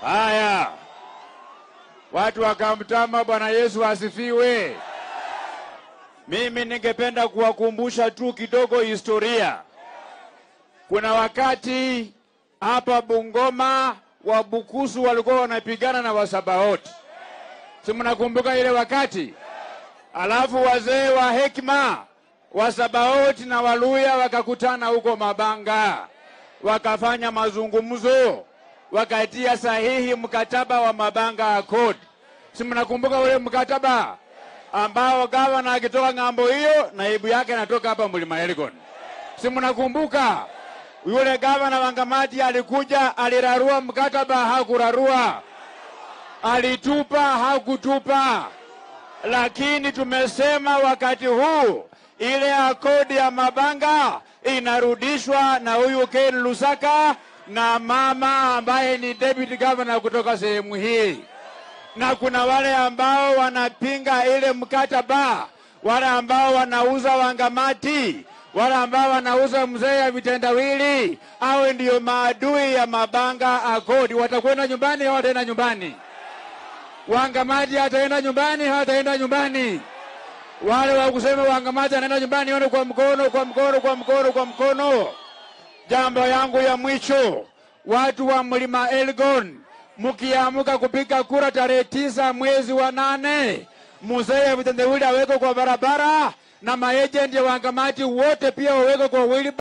Haya, watu wakamtama. Bwana Yesu asifiwe. Mimi ningependa kuwakumbusha tu kidogo historia. Kuna wakati hapa Bungoma Wabukusu walikuwa wanapigana na Wasabaoti, si mnakumbuka ile wakati? Alafu wazee wa hekima Wasabaoti na Waluya wakakutana huko Mabanga, wakafanya mazungumzo wakatia sahihi mkataba wa mabanga ya kodi. Si mnakumbuka ule mkataba ambao gavana akitoka ng'ambo hiyo, naibu yake anatoka hapa mlima Elgon? Si mnakumbuka yule gavana wangamati alikuja, alirarua mkataba? Hakurarua, alitupa? Hakutupa. Lakini tumesema wakati huu ile akodi ya mabanga inarudishwa na huyu Ken Lusaka na mama ambaye ni deputy governor kutoka sehemu hii, na kuna wale ambao wanapinga ile mkataba, wale ambao wanauza wangamati, wale ambao wanauza mzee ya vitendawili, au ndiyo maadui ya Mabanga akodi Watakwenda nyumbani, hawataenda nyumbani. Wangamati ataenda nyumbani, hataenda nyumbani. Wale wa kusema wangamati anaenda nyumbani, one kwa mkono, kwa mkono, kwa mkono, kwa mkono Jambo yangu ya mwisho, watu wa mlima Elgon, mkiamka kupiga kura tarehe tisa mwezi wa nane, mzee Mtendewili aweko kwa barabara na maejenti ya wangamati wote pia waweko kwa wili